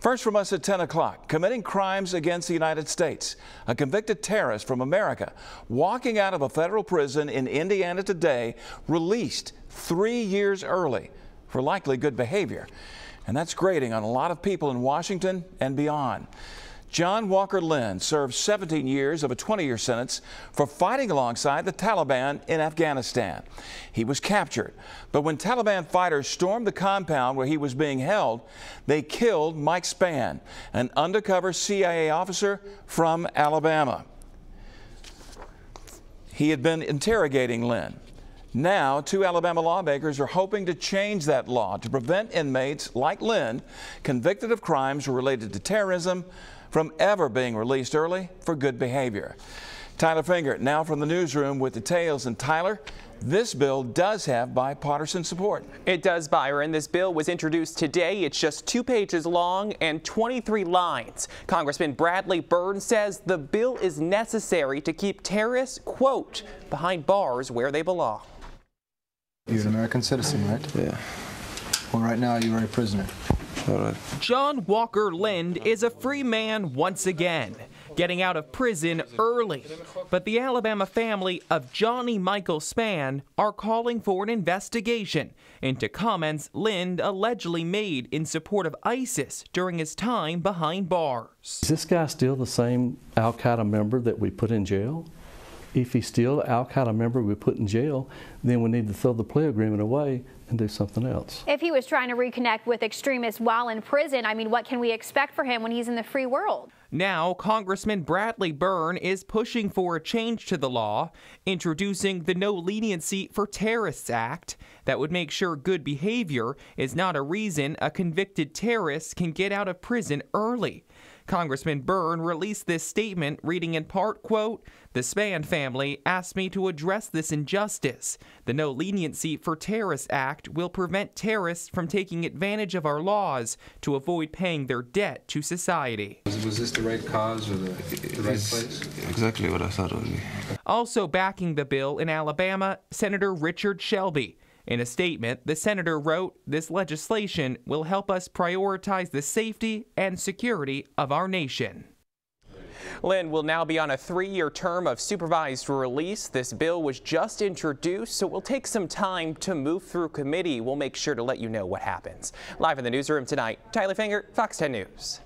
First from us at 10 o'clock, committing crimes against the United States. A convicted terrorist from America walking out of a federal prison in Indiana today, released three years early for likely good behavior. And that's grating on a lot of people in Washington and beyond. John Walker Lynn served 17 years of a 20-year sentence for fighting alongside the Taliban in Afghanistan. He was captured, but when Taliban fighters stormed the compound where he was being held, they killed Mike Spann, an undercover CIA officer from Alabama. He had been interrogating Lynn. Now, two Alabama lawmakers are hoping to change that law to prevent inmates like Lynn, convicted of crimes related to terrorism, from ever being released early for good behavior. Tyler Finger now from the newsroom with details. And Tyler, this bill does have bipartisan support. It does, Byron. This bill was introduced today. It's just two pages long and 23 lines. Congressman Bradley Byrne says the bill is necessary to keep terrorists, quote, behind bars where they belong. He's an American citizen, right? Yeah. Well, right now you are a prisoner. All right. John Walker Lind is a free man once again, getting out of prison early. But the Alabama family of Johnny Michael Spann are calling for an investigation into comments Lind allegedly made in support of ISIS during his time behind bars. Is this guy still the same Al Qaeda member that we put in jail? If he's still Al Qaeda member we put in jail, then we need to throw the plea agreement away and do something else. If he was trying to reconnect with extremists while in prison, I mean, what can we expect for him when he's in the free world? Now, Congressman Bradley Byrne is pushing for a change to the law, introducing the No Leniency for Terrorists Act that would make sure good behavior is not a reason a convicted terrorist can get out of prison early. Congressman Byrne released this statement reading in part, quote, "The Span family asked me to address this injustice. The No Leniency for Terrorists Act will prevent terrorists from taking advantage of our laws to avoid paying their debt to society." Was, was this the right cause or the, the right place? Exactly what I thought it would be. Also backing the bill in Alabama, Senator Richard Shelby. In a statement, the senator wrote, This legislation will help us prioritize the safety and security of our nation. Lynn will now be on a three-year term of supervised release. This bill was just introduced, so it will take some time to move through committee. We'll make sure to let you know what happens. Live in the newsroom tonight, Tyler Finger, Fox 10 News.